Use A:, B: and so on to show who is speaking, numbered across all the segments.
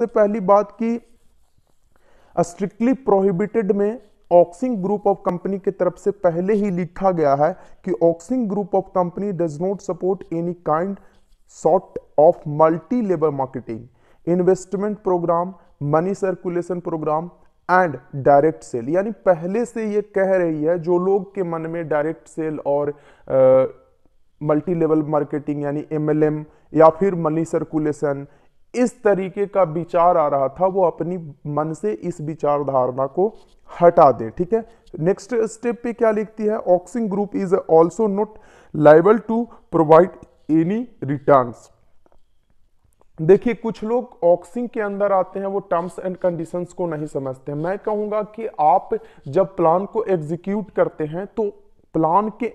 A: सबसे पहली बात की स्ट्रिक्टली प्रोहिबिटेड में ऑक्सिंग ग्रुप ऑफ कंपनी की तरफ से पहले ही लिखा गया है कि Oxing group of company does not support any kind sort of multi labour marketing investment program money circulation program and direct sale यानी पहले से ये कह रही है जो लोग के मन में डायरेक्ट सेल और मल्टी लेवल मार्केटिंग यानी एमएलएम या फिर मनी सर्कुलेशन इस तरीके का विचार आ रहा था वो अपनी मन से इस विचारधारणा को हटा दे ठीक है नेक्स्ट स्टेप पे क्या लिखती है Oxing group is also not liable to provide any return देखिए कुछ लोग ऑक्सिंग के अंदर आते हैं वो टर्म्स एंड कंडीशंस को नहीं समझते मैं कहूंगा कि आप जब प्लान को एग्जीक्यूट करते हैं तो प्लान के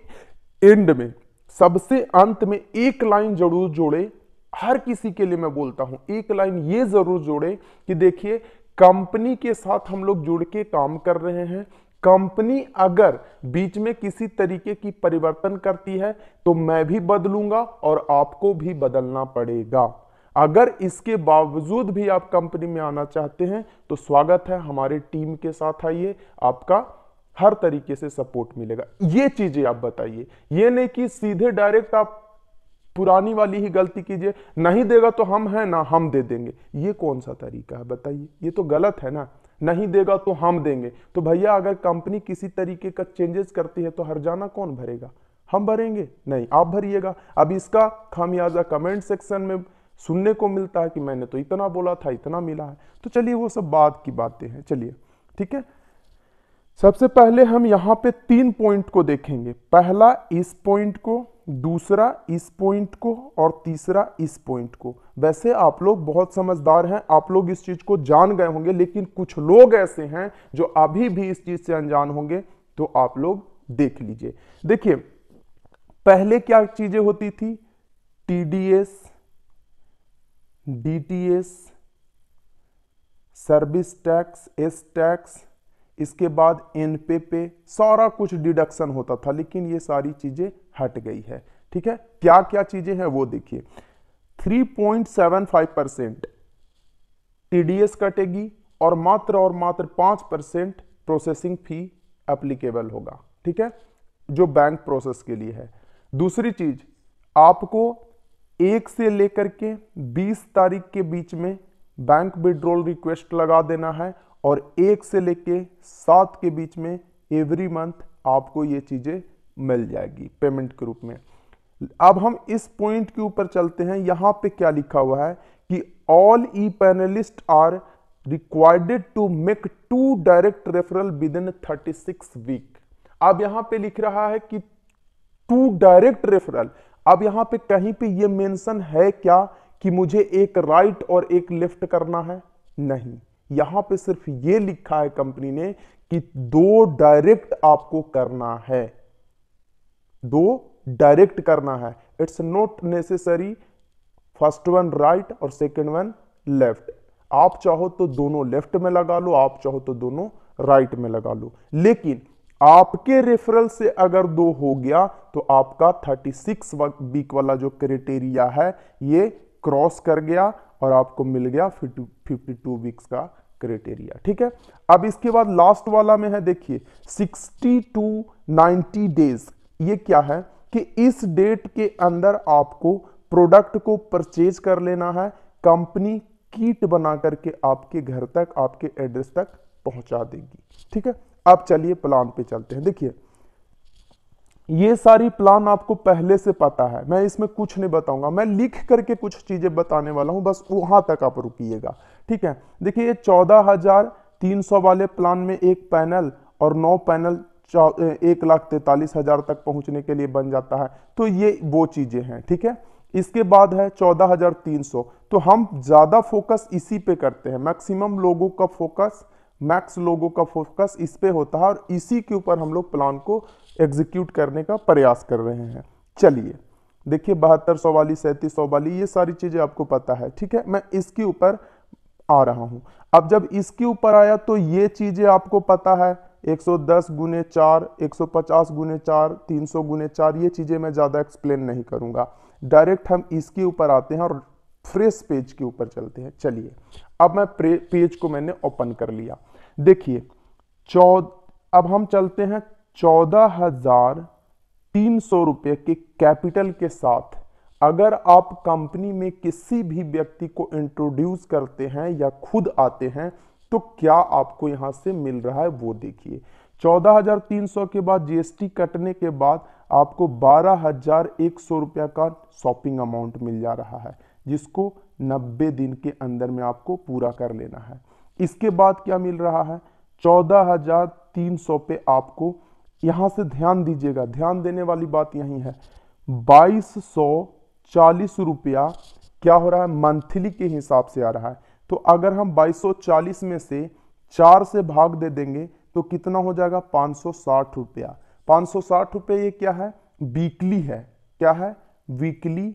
A: एंड में सबसे अंत में एक लाइन जरूर जोड़े हर किसी के लिए मैं बोलता हूं एक लाइन ये जरूर जोड़े कि देखिए कंपनी के साथ हम लोग जुड़ के काम कर रहे हैं कंपनी अगर बीच में किसी तरीके की परिवर्तन करती है तो मैं भी बदलूंगा और आपको भी बदलना पड़ेगा अगर इसके बावजूद भी आप कंपनी में आना चाहते हैं तो स्वागत है हमारे टीम के साथ आइए आपका हर तरीके से सपोर्ट मिलेगा ये चीजें आप बताइए ये नहीं कि सीधे डायरेक्ट आप पुरानी वाली ही गलती कीजिए नहीं देगा तो हम हैं ना हम दे देंगे ये कौन सा तरीका है बताइए ये तो गलत है ना नहीं देगा तो हम देंगे तो भैया अगर कंपनी किसी तरीके का चेंजेस करती है तो जाना कौन भरेगा हम भरेंगे नहीं आप भरिएगा अब इसका खामियाजा कमेंट सेक्शन में सुनने को मिलता है कि मैंने तो इतना बोला था इतना मिला है तो चलिए वो सब बाद की बातें हैं चलिए ठीक है सबसे पहले हम यहां पे तीन पॉइंट को देखेंगे पहला इस पॉइंट को दूसरा इस पॉइंट को और तीसरा इस पॉइंट को वैसे आप लोग बहुत समझदार हैं आप लोग इस चीज को जान गए होंगे लेकिन कुछ लोग ऐसे हैं जो अभी भी इस चीज से अनजान होंगे तो आप लोग देख लीजिए देखिए पहले क्या चीजें होती थी TDS DTS service tax S tax इसके बाद एन पे पे सारा कुछ डिडक्शन होता था लेकिन ये सारी चीज़ें हट गई है ठीक है क्या क्या चीज़ें हैं वो देखिए 3.75 परसेंट टीडीएस कटेगी और मात्र और मात्र पांच परसेंट प्रोसेसिंग फी एप्लीकेबल होगा ठीक है जो बैंक प्रोसेस के लिए है दूसरी चीज आपको एक से लेकर के 20 तारीख के बीच में बैंक विड्रोल रिक्वेस्ट लगा देना है और एक से लेके सात के बीच में एवरी मंथ आपको ये चीज़ें मिल जाएगी पेमेंट के रूप में अब हम इस पॉइंट के ऊपर चलते हैं यहां पे क्या लिखा हुआ है कि all e panelist are required to make two direct referral within thirty six week अब यहां पे लिख रहा है कि टू डायरेक्ट रेफरल अब यहां पे कहीं पे ये मेंशन है क्या कि मुझे एक राइट right और एक लेफ्ट करना है नहीं यहां पे सिर्फ ये लिखा है कंपनी ने कि दो डायरेक्ट आपको करना है दो डायरेक्ट करना है it's not necessary first one right और सेकंड वन लेफ्ट आप चाहो तो दोनों लेफ्ट में लगा लो आप चाहो तो दोनों राइट में लगा लो लेकिन आपके रेफरल से अगर दो हो गया तो आपका 36 वीक वाला जो क्राइटेरिया है ये क्रॉस कर गया और आपको मिल गया 52 वीक्स का क्राइटेरिया ठीक है अब इसके बाद लास्ट वाला में है देखिए 60 टू 90 डेज ये क्या है कि इस डेट के अंदर आपको प्रोडक्ट को परचेज कर लेना है कंपनी कीट बना करके आपके घर तक आपके एड्रेस तक पहुंचा देगी ठीक है अब चलिए प्लान पे चलते हैं देखिए ये सारी प्लान आपको पहले से पता है मैं इसमें कुछ नहीं बताऊंगा मैं लिख करके कुछ चीजें बताने वाला हूं बस वहां तक आप रुकिएगा ठीक है देखिए चौदह हजार तीन सौ वाले प्लान में एक पैनल और नौ पैनल एक लाख तैतालीस हजार तक पहुंचने के लिए बन जाता है तो ये वो चीज़ें हैं ठीक है इसके बाद है चौदह हजार तीन सौ तो हम ज़्यादा फोकस इसी पे करते हैं मैक्सिमम लोगों का फोकस मैक्स लोगों का फोकस इस पे होता है और इसी के ऊपर हम लोग प्लान को एग्जीक्यूट करने का प्रयास कर रहे हैं चलिए देखिए बहत्तर सौ वाली सैंतीस सौ वाली ये सारी चीज़ें आपको पता है ठीक है मैं इसके ऊपर आ रहा हूं अब जब इसके ऊपर आया तो ये चीजें आपको पता है 110 गुने चार एक गुने चार सौ गुने चार ये चीज़ें मैं ज़्यादा एक्सप्लेन नहीं करूंगा डायरेक्ट हम इसके ऊपर आते हैं और फ्रेश पेज के ऊपर चलते हैं चलिए अब मैं पेज को मैंने ओपन कर लिया देखिए चौदह अब हम चलते हैं चौदह हजार तीन सौ रुपये के कैपिटल के साथ अगर आप कंपनी में किसी भी व्यक्ति को इंट्रोड्यूस करते हैं या खुद आते हैं तो क्या आपको यहां से मिल रहा है वो देखिए 14,300 के बाद जीएसटी कटने के बाद आपको 12,100 रुपया का शॉपिंग अमाउंट मिल जा रहा है जिसको 90 दिन के अंदर में आपको पूरा कर लेना है इसके बाद क्या मिल रहा है 14,300 पे आपको यहां से ध्यान दीजिएगा ध्यान देने वाली बात यही है 2200 चालीस रुपया क्या हो रहा है मंथली के हिसाब से आ रहा है तो अगर हम 2240 में से चार से भाग दे देंगे तो कितना हो जाएगा 560 रुपया साठ रुपया ये क्या है वीकली है क्या है वीकली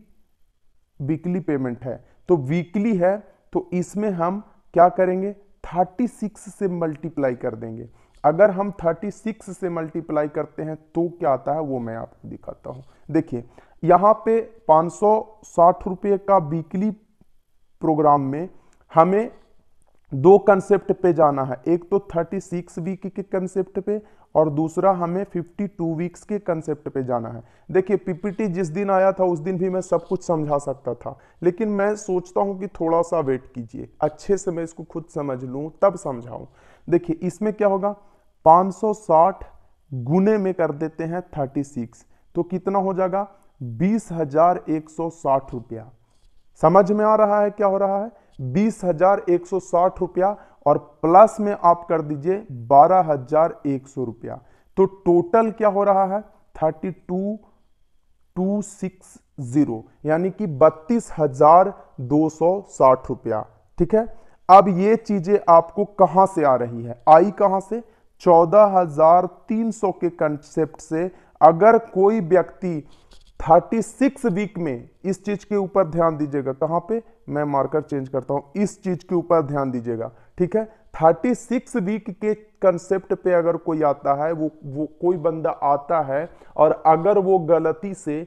A: वीकली पेमेंट है तो वीकली है तो इसमें हम क्या करेंगे 36 से मल्टीप्लाई कर देंगे अगर हम 36 से मल्टीप्लाई करते हैं तो क्या आता है वो मैं आपको दिखाता हूँ देखिए यहाँ पे पाँच सौ साठ रुपये का वीकली प्रोग्राम में हमें दो कंसेप्ट पे जाना है एक तो 36 वीक के कंसेप्ट पे और दूसरा हमें 52 वीक्स के कंसेप्ट पे जाना है देखिए पीपीटी जिस दिन आया था उस दिन भी मैं सब कुछ समझा सकता था लेकिन मैं सोचता हूँ कि थोड़ा सा वेट कीजिए अच्छे से मैं इसको खुद समझ लूँ तब समझाऊँ देखिए इसमें क्या होगा 560 गुने में कर देते हैं 36 तो कितना हो जाएगा बीस हजार एक सौ साठ रुपया समझ में आ रहा है क्या हो रहा है बीस हजार एक सौ साठ रुपया और प्लस में आप कर दीजिए बारह हजार एक सौ रुपया तो टोटल क्या हो रहा है thirty two two six zero यानी कि बत्तीस हजार दो सौ साठ रुपया ठीक है अब ये चीजें आपको कहां से आ रही है आई कहां से चौदह हजार तीन सौ के कंसेप्ट से अगर कोई व्यक्ति थर्टी सिक्स वीक में इस चीज के ऊपर ध्यान दीजिएगा कहां पे मैं मार्कर चेंज करता हूं इस चीज के ऊपर ध्यान दीजिएगा ठीक है थर्टी सिक्स वीक के कंसेप्ट पे अगर कोई आता है वो वो कोई बंदा आता है और अगर वो गलती से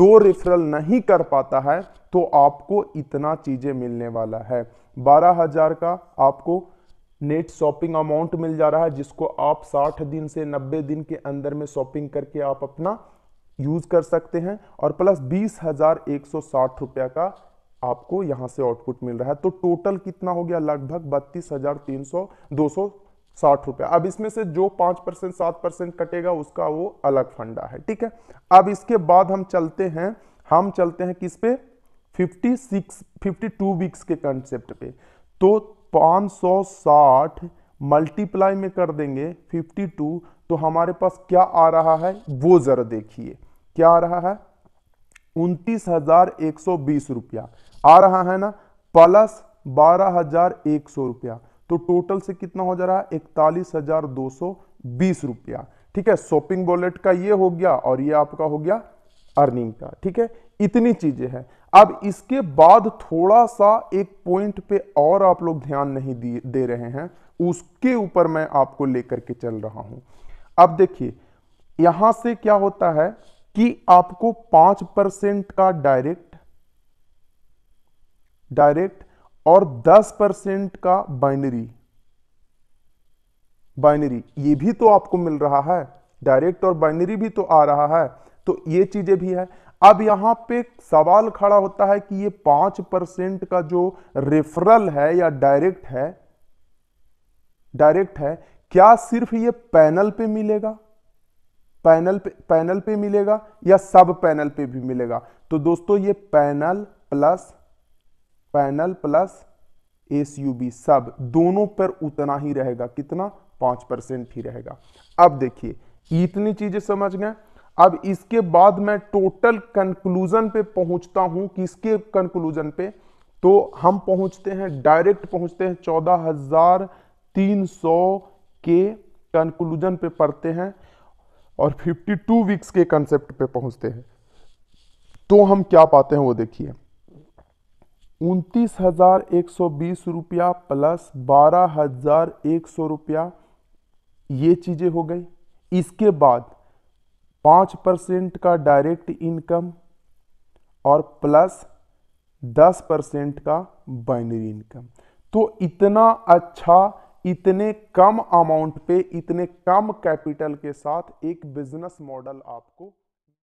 A: दो रेफरल नहीं कर पाता है तो आपको इतना चीजें मिलने वाला है बारह हजार का आपको नेट शॉपिंग अमाउंट मिल जा रहा है जिसको आप साठ दिन से नब्बे दिन के अंदर में शॉपिंग करके आप अपना यूज कर सकते हैं और प्लस बीस हजार एक सौ साठ रुपया का आपको यहां से आउटपुट मिल रहा है तो टोटल कितना हो गया लगभग बत्तीस हजार तीन सौ दो सौ साठ रुपया अब इसमें से जो पांच परसेंट सात परसेंट कटेगा उसका वो अलग फंडा है ठीक है अब इसके बाद हम चलते हैं हम चलते हैं किस पे fifty six fifty two weeks के कंसेप्ट पे तो पांच सौ साठ मल्टीप्लाई में कर देंगे फिफ्टी टू तो हमारे पास क्या आ रहा है वो ज़रा देखिए क्या आ रहा है उनतीस हजार एक सौ बीस रुपया आ रहा है ना प्लस बारह हजार एक सौ रुपया तो टोटल से कितना हो जा रहा है इकतालीस हजार दो सौ बीस रुपया ठीक है शॉपिंग वॉलेट का ये हो गया और ये आपका हो गया अर्निंग का ठीक है इतनी चीजें हैं अब इसके बाद थोड़ा सा एक पॉइंट पे और आप लोग ध्यान नहीं दे रहे हैं उसके ऊपर मैं आपको लेकर के चल रहा हूं अब देखिए यहां से क्या होता है कि आपको पांच परसेंट का डायरेक्ट डायरेक्ट और दस परसेंट का बाइनरी बाइनरी ये भी तो आपको मिल रहा है डायरेक्ट और बाइनरी भी तो आ रहा है तो ये चीजें भी है अब यहां पे सवाल खड़ा होता है कि ये पांच परसेंट का जो रेफरल है या डायरेक्ट है डायरेक्ट है क्या सिर्फ ये पैनल पे मिलेगा पैनल पे पैनल पे मिलेगा या सब पैनल पे भी मिलेगा तो दोस्तों ये panel plus panel plus S U B सब दोनों पर उतना ही रहेगा कितना पांच परसेंट ही रहेगा अब देखिए इतनी चीजें समझ गए अब इसके बाद मैं टोटल कंक्लूजन पे पहुंचता हूं किसके कंक्लूजन पे तो हम पहुंचते हैं डायरेक्ट पहुंचते हैं चौदह हजार तीन सौ के कंक्लूजन पे पढ़ते हैं और 52 वीक्स के कंसेप्ट पे पहुंचते हैं तो हम क्या पाते हैं वो देखिए उनतीस हजार एक सौ बीस रुपया प्लस बारह हजार एक सौ रुपया ये चीज़ें हो गई इसके बाद 5 परसेंट का डायरेक्ट इनकम और प्लस दस परसेंट का बाइनरी इनकम तो इतना अच्छा इतने कम अमाउंट पे इतने कम कैपिटल के साथ एक बिजनेस मॉडल आपको